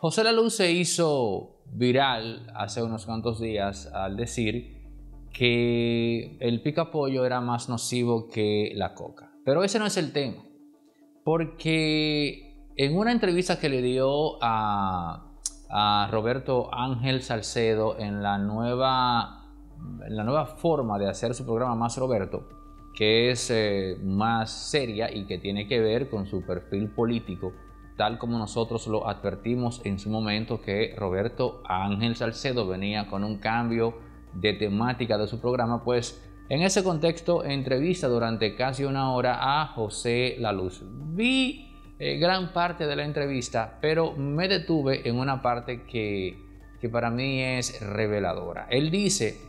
José Laluz se hizo viral hace unos cuantos días al decir que el pica pollo era más nocivo que la coca. Pero ese no es el tema, porque en una entrevista que le dio a, Roberto Ángel Salcedo en la nueva, la nueva forma de hacer su programa Más Roberto, que es eh, más seria y que tiene que ver con su perfil político, tal como nosotros lo advertimos en su momento que Roberto Ángel Salcedo venía con un cambio de temática de su programa, pues en ese contexto entrevista durante casi una hora a José Laluz. Vi eh, gran parte de la entrevista, pero me detuve en una parte que, que para mí es reveladora. Él dice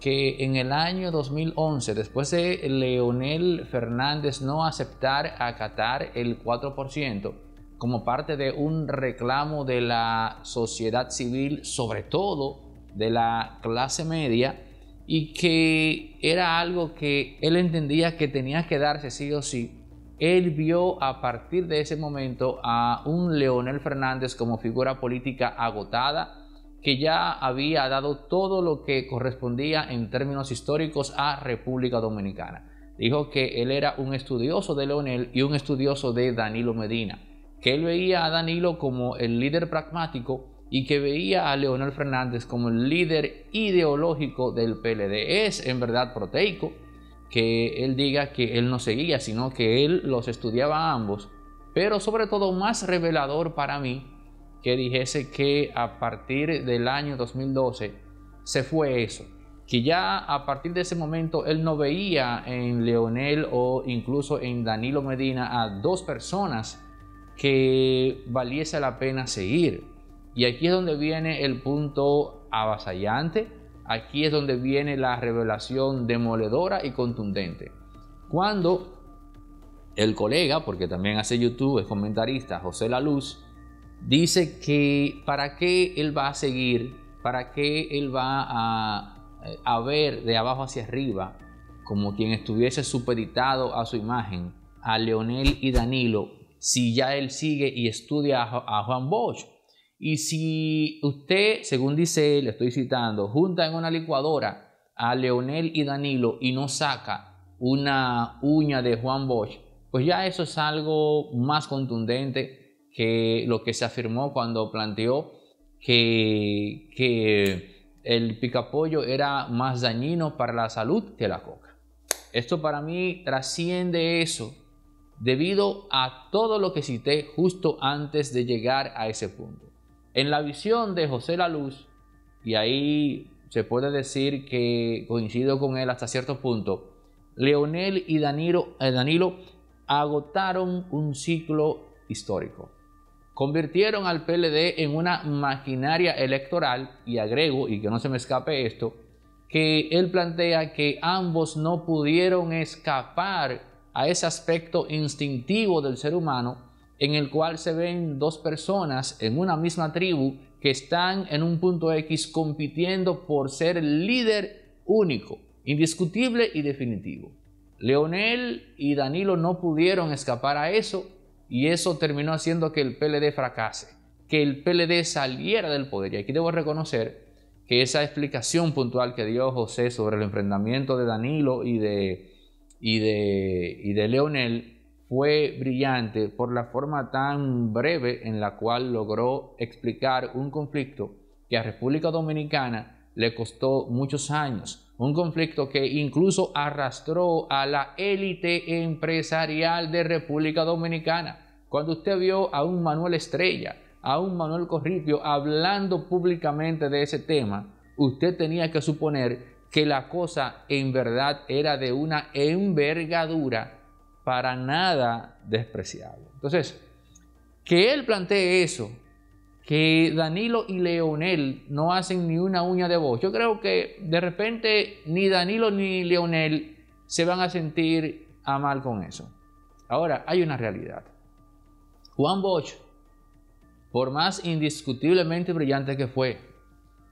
que en el año 2011, después de Leonel Fernández no aceptar acatar el 4%, como parte de un reclamo de la sociedad civil, sobre todo de la clase media, y que era algo que él entendía que tenía que darse sí o sí. Él vio a partir de ese momento a un Leonel Fernández como figura política agotada, que ya había dado todo lo que correspondía en términos históricos a República Dominicana. Dijo que él era un estudioso de Leonel y un estudioso de Danilo Medina que él veía a Danilo como el líder pragmático y que veía a Leonel Fernández como el líder ideológico del PLD. Es en verdad proteico que él diga que él no seguía, sino que él los estudiaba a ambos, pero sobre todo más revelador para mí que dijese que a partir del año 2012 se fue eso, que ya a partir de ese momento él no veía en Leonel o incluso en Danilo Medina a dos personas que valiese la pena seguir. Y aquí es donde viene el punto avasallante, aquí es donde viene la revelación demoledora y contundente. Cuando el colega, porque también hace YouTube, es comentarista, José La Luz, dice que para qué él va a seguir, para qué él va a, a ver de abajo hacia arriba, como quien estuviese supeditado a su imagen, a Leonel y Danilo si ya él sigue y estudia a, Juan Bosch. Y si usted, según dice él, le estoy citando, junta en una licuadora a Leonel y Danilo y no saca una uña de Juan Bosch, pues ya eso es algo más contundente que lo que se afirmó cuando planteó que, que el picapollo era más dañino para la salud que la coca. Esto para mí trasciende eso debido a todo lo que cité justo antes de llegar a ese punto. En la visión de José la Luz, y ahí se puede decir que coincido con él hasta cierto punto, Leonel y Danilo, eh, Danilo agotaron un ciclo histórico. Convirtieron al PLD en una maquinaria electoral, y agrego, y que no se me escape esto, que él plantea que ambos no pudieron escapar a ese aspecto instintivo del ser humano en el cual se ven dos personas en una misma tribu que están en un punto X compitiendo por ser el líder único, indiscutible y definitivo. Leonel y Danilo no pudieron escapar a eso y eso terminó haciendo que el PLD fracase, que el PLD saliera del poder. Y aquí debo reconocer que esa explicación puntual que dio José sobre el enfrentamiento de Danilo y de y de, de Leonel fue brillante por la forma tan breve en la cual logró explicar un conflicto que a República Dominicana le costó muchos años, un conflicto que incluso arrastró a la élite empresarial de República Dominicana. Cuando usted vio a un Manuel Estrella, a un Manuel Corripio hablando públicamente de ese tema, usted tenía que suponer que la cosa en verdad era de una envergadura para nada despreciable. Entonces, que él plantee eso, que Danilo y Leonel no hacen ni una uña de voz. Yo creo que de repente ni Danilo ni Leonel se van a sentir a mal con eso. Ahora, hay una realidad. Juan Bosch, por más indiscutiblemente brillante que fue,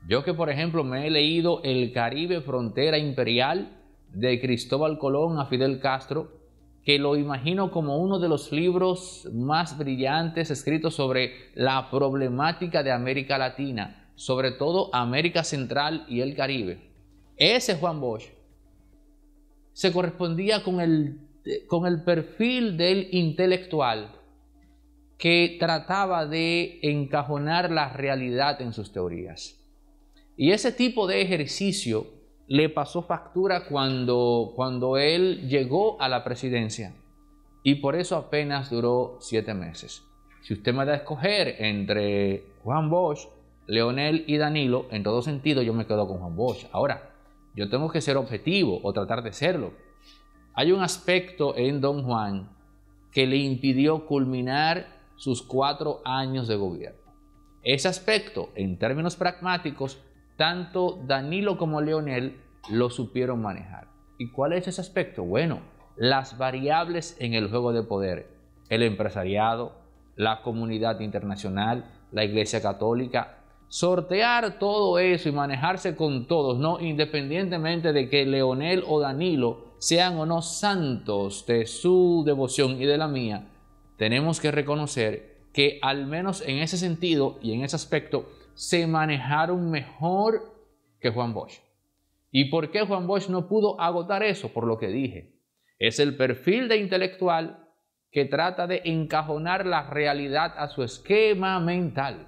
yo que, por ejemplo, me he leído El Caribe, Frontera Imperial de Cristóbal Colón a Fidel Castro, que lo imagino como uno de los libros más brillantes escritos sobre la problemática de América Latina, sobre todo América Central y el Caribe. Ese Juan Bosch se correspondía con el, con el perfil del intelectual que trataba de encajonar la realidad en sus teorías. Y ese tipo de ejercicio le pasó factura cuando, cuando él llegó a la presidencia. Y por eso apenas duró siete meses. Si usted me da a escoger entre Juan Bosch, Leonel y Danilo, en todo sentido yo me quedo con Juan Bosch. Ahora, yo tengo que ser objetivo o tratar de serlo. Hay un aspecto en Don Juan que le impidió culminar sus cuatro años de gobierno. Ese aspecto, en términos pragmáticos, tanto Danilo como Leonel lo supieron manejar. ¿Y cuál es ese aspecto? Bueno, las variables en el juego de poder, el empresariado, la comunidad internacional, la Iglesia Católica, sortear todo eso y manejarse con todos, no independientemente de que Leonel o Danilo sean o no santos de su devoción y de la mía, tenemos que reconocer que al menos en ese sentido y en ese aspecto se manejaron mejor que Juan Bosch. ¿Y por qué Juan Bosch no pudo agotar eso? Por lo que dije. Es el perfil de intelectual que trata de encajonar la realidad a su esquema mental.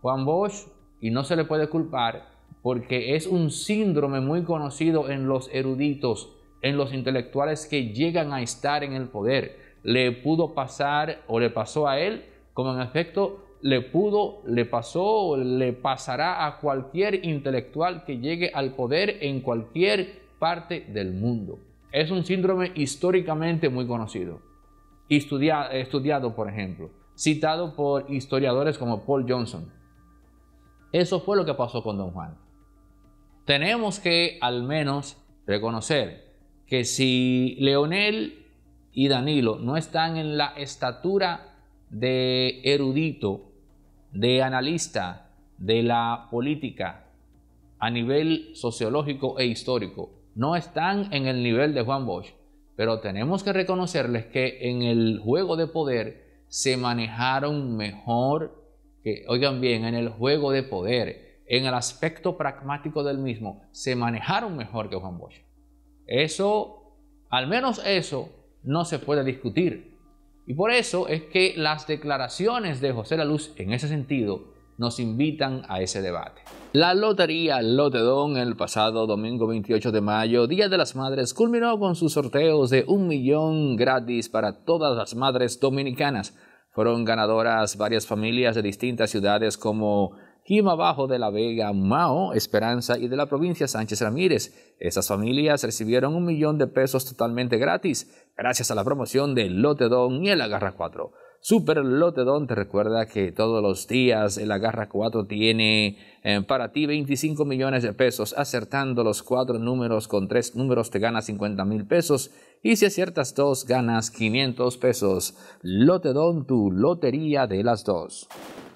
Juan Bosch, y no se le puede culpar, porque es un síndrome muy conocido en los eruditos, en los intelectuales que llegan a estar en el poder. Le pudo pasar o le pasó a él como en efecto le pudo, le pasó, le pasará a cualquier intelectual que llegue al poder en cualquier parte del mundo. Es un síndrome históricamente muy conocido, estudiado, estudiado por ejemplo, citado por historiadores como Paul Johnson. Eso fue lo que pasó con Don Juan. Tenemos que al menos reconocer que si Leonel y Danilo no están en la estatura de erudito de analista de la política a nivel sociológico e histórico no están en el nivel de Juan Bosch, pero tenemos que reconocerles que en el juego de poder se manejaron mejor que, oigan bien, en el juego de poder, en el aspecto pragmático del mismo, se manejaron mejor que Juan Bosch. Eso, al menos eso, no se puede discutir. Y por eso es que las declaraciones de José La Luz en ese sentido nos invitan a ese debate. La lotería Lotedón el pasado domingo 28 de mayo, Día de las Madres, culminó con sus sorteos de un millón gratis para todas las madres dominicanas. Fueron ganadoras varias familias de distintas ciudades como Quimabajo Bajo de la Vega, Mao, Esperanza y de la provincia Sánchez Ramírez. Esas familias recibieron un millón de pesos totalmente gratis gracias a la promoción del Lotedón y el Agarra 4. Super Lotedón te recuerda que todos los días el Agarra 4 tiene eh, para ti 25 millones de pesos. Acertando los cuatro números con tres números te ganas 50 mil pesos y si aciertas dos ganas 500 pesos. Lotedón, tu lotería de las dos.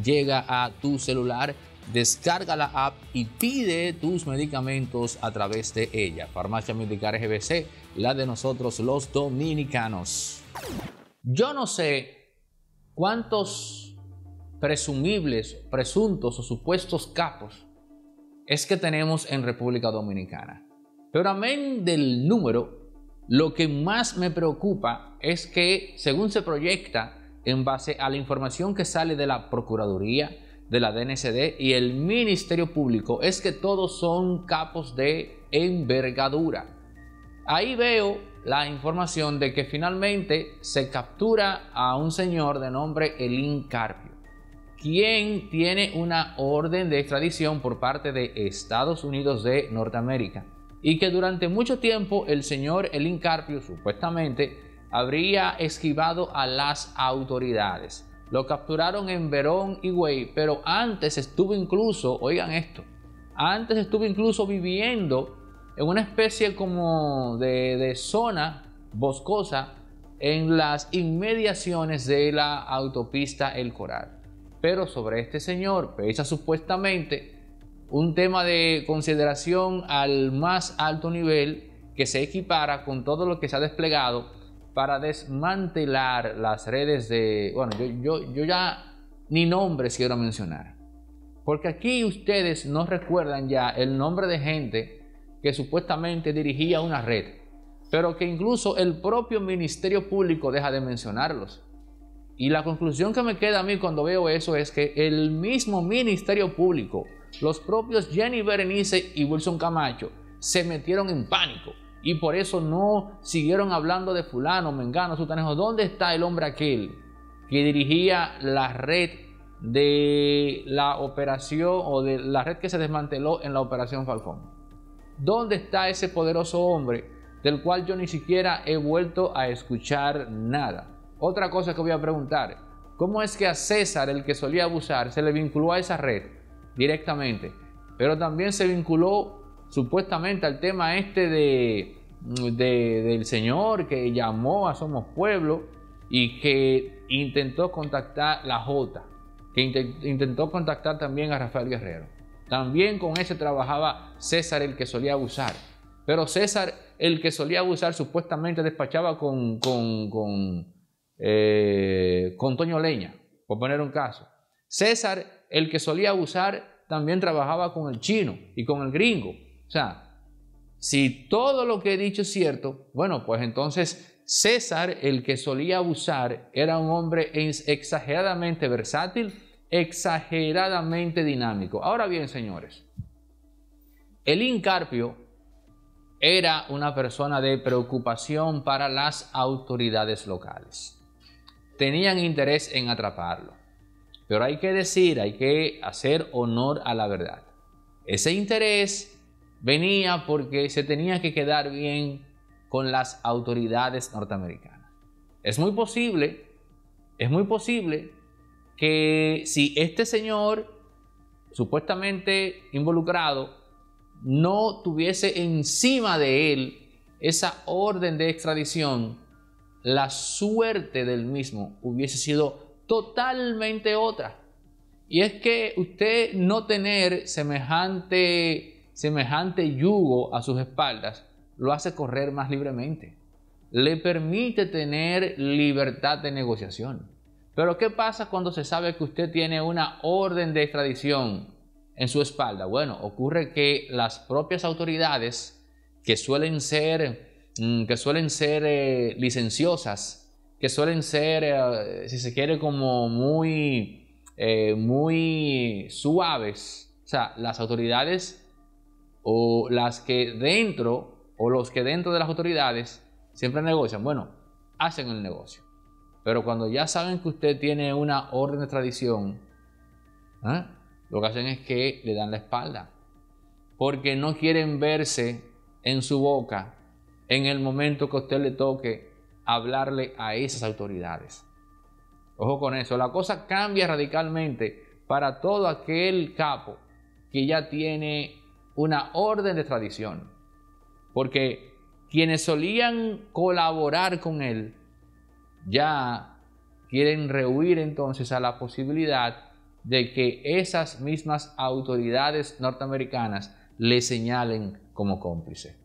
llega a tu celular, descarga la app y pide tus medicamentos a través de ella. Farmacia Medical GBC, la de nosotros los dominicanos. Yo no sé cuántos presumibles, presuntos o supuestos capos es que tenemos en República Dominicana. Pero amén del número, lo que más me preocupa es que según se proyecta en base a la información que sale de la Procuraduría, de la DNCD y el Ministerio Público, es que todos son capos de envergadura. Ahí veo la información de que finalmente se captura a un señor de nombre Elín Carpio, quien tiene una orden de extradición por parte de Estados Unidos de Norteamérica y que durante mucho tiempo el señor Elín Carpio supuestamente habría esquivado a las autoridades. Lo capturaron en Verón y Güey, pero antes estuvo incluso, oigan esto, antes estuvo incluso viviendo en una especie como de, de zona boscosa en las inmediaciones de la autopista El Coral. Pero sobre este señor pesa supuestamente un tema de consideración al más alto nivel que se equipara con todo lo que se ha desplegado para desmantelar las redes de... Bueno, yo, ya ni nombres quiero mencionar. Porque aquí ustedes no recuerdan ya el nombre de gente que supuestamente dirigía una red, pero que incluso el propio Ministerio Público deja de mencionarlos. Y la conclusión que me queda a mí cuando veo eso es que el mismo Ministerio Público, los propios Jenny Berenice y Wilson Camacho, se metieron en pánico y por eso no siguieron hablando de fulano, mengano, sutanejo. ¿Dónde está el hombre aquel que dirigía la red de la operación o de la red que se desmanteló en la operación Falcón? ¿Dónde está ese poderoso hombre del cual yo ni siquiera he vuelto a escuchar nada? Otra cosa que voy a preguntar, ¿cómo es que a César, el que solía abusar, se le vinculó a esa red directamente? Pero también se vinculó supuestamente al tema este de, del señor que llamó a Somos Pueblo y que intentó contactar la J, que intentó contactar también a Rafael Guerrero. También con ese trabajaba César el que solía abusar. Pero César el que solía abusar supuestamente despachaba con, con, con eh, Toño Leña, por poner un caso. César el que solía abusar también trabajaba con el chino y con el gringo. O sea, si todo lo que he dicho es cierto, bueno, pues entonces César, el que solía abusar, era un hombre exageradamente versátil, exageradamente dinámico. Ahora bien, señores, el Incarpio era una persona de preocupación para las autoridades locales. Tenían interés en atraparlo. Pero hay que decir, hay que hacer honor a la verdad. Ese interés venía porque se tenía que quedar bien con las autoridades norteamericanas. Es muy posible, es muy posible que si este señor supuestamente involucrado no tuviese encima de él esa orden de extradición, la suerte del mismo hubiese sido totalmente otra. Y es que usted no tener semejante semejante yugo a sus espaldas, lo hace correr más libremente. Le permite tener libertad de negociación. Pero ¿qué pasa cuando se sabe que usted tiene una orden de extradición en su espalda? Bueno, ocurre que las propias autoridades que suelen ser, mm, que suelen ser eh, licenciosas, que suelen ser, eh, si se quiere, como muy, eh, muy suaves, o sea, las autoridades o las que dentro o los que dentro de las autoridades siempre negocian, bueno, hacen el negocio. Pero cuando ya saben que usted tiene una orden de tradición, ¿ah? lo que hacen es que le dan la espalda. Porque no quieren verse en su boca en el momento que usted le toque hablarle a esas autoridades. Ojo con eso, la cosa cambia radicalmente para todo aquel capo que ya tiene una orden de tradición, porque quienes solían colaborar con él ya quieren rehuir entonces a la posibilidad de que esas mismas autoridades norteamericanas le señalen como cómplice.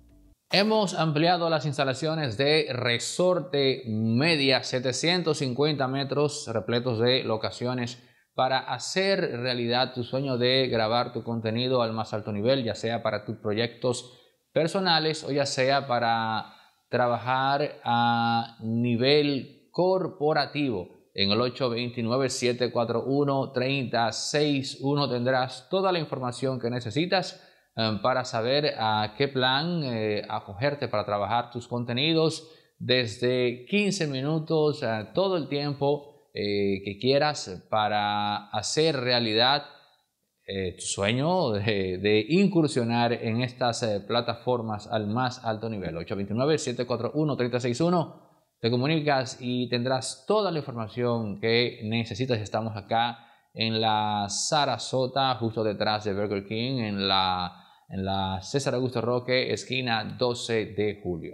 Hemos ampliado las instalaciones de Resorte Media, 750 metros repletos de locaciones para hacer realidad tu sueño de grabar tu contenido al más alto nivel, ya sea para tus proyectos personales o ya sea para trabajar a nivel corporativo. En el 829-741-3061 tendrás toda la información que necesitas eh, para saber a qué plan eh, acogerte para trabajar tus contenidos desde 15 minutos a eh, todo el tiempo eh, que quieras para hacer realidad eh, tu sueño de, incursionar en estas eh, plataformas al más alto nivel. 829-741-361. Te comunicas y tendrás toda la información que necesitas. Estamos acá en la Sarasota, justo detrás de Burger King, en la, en la César Augusto Roque, esquina 12 de julio.